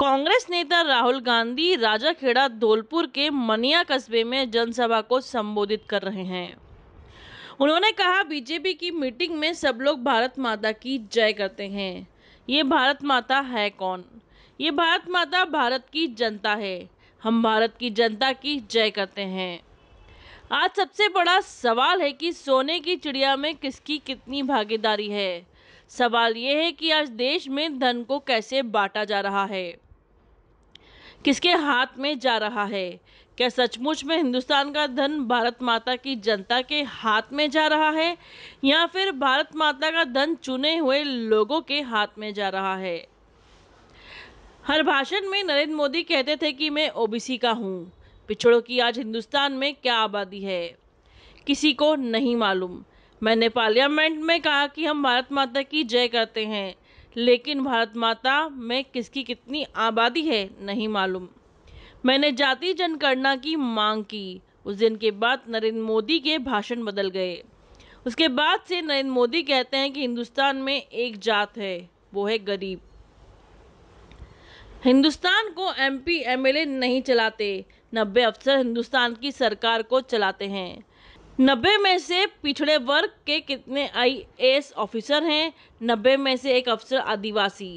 कांग्रेस नेता राहुल गांधी राजाखेड़ा धौलपुर के मनिया कस्बे में जनसभा को संबोधित कर रहे हैं उन्होंने कहा बीजेपी की मीटिंग में सब लोग भारत माता की जय करते हैं ये भारत माता है कौन ये भारत माता भारत की जनता है हम भारत की जनता की जय करते हैं आज सबसे बड़ा सवाल है कि सोने की चिड़िया में किसकी कितनी भागीदारी है सवाल ये है कि आज देश में धन को कैसे बांटा जा रहा है किसके हाथ में जा रहा है क्या सचमुच में हिंदुस्तान का धन भारत माता की जनता के हाथ में जा रहा है या फिर भारत माता का धन चुने हुए लोगों के हाथ में जा रहा है हर भाषण में नरेंद्र मोदी कहते थे कि मैं ओबीसी का हूँ पिछड़ों की आज हिंदुस्तान में क्या आबादी है किसी को नहीं मालूम मैंने पार्लियामेंट में कहा कि हम भारत माता की जय करते हैं लेकिन भारत माता में किसकी कितनी आबादी है नहीं मालूम मैंने जाति जनगणना की मांग की उस दिन के बाद नरेंद्र मोदी के भाषण बदल गए उसके बाद से नरेंद्र मोदी कहते हैं कि हिंदुस्तान में एक जात है वो है गरीब हिंदुस्तान को एमपी एमएलए नहीं चलाते नब्बे अफसर हिंदुस्तान की सरकार को चलाते हैं नब्बे में से पिछड़े वर्ग के कितने आईएएस ऑफिसर हैं नब्बे में से एक अफसर आदिवासी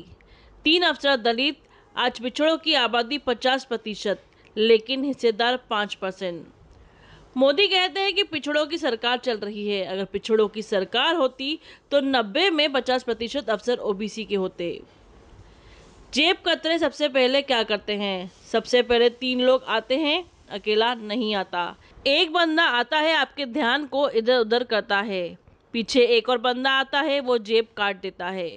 तीन अफसर दलित आज पिछड़ों की आबादी पचास प्रतिशत लेकिन हिस्सेदार पाँच परसेंट मोदी कहते हैं कि पिछड़ों की सरकार चल रही है अगर पिछड़ों की सरकार होती तो नब्बे में पचास प्रतिशत अफसर ओबीसी के होते जेब कतरे सबसे पहले क्या करते हैं सबसे पहले तीन लोग आते हैं अकेला नहीं आता एक बंदा आता है आपके ध्यान को इधर उधर करता है पीछे एक और बंदा आता है वो जेब काट देता है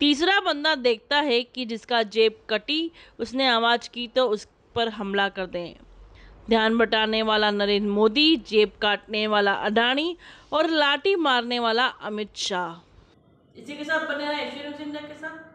तीसरा बंदा देखता है कि जिसका जेब कटी उसने आवाज़ की तो उस पर हमला कर दें ध्यान बटाने वाला नरेंद्र मोदी जेब काटने वाला अडानी और लाठी मारने वाला अमित शाह इसी के साथ बने रहे के साथ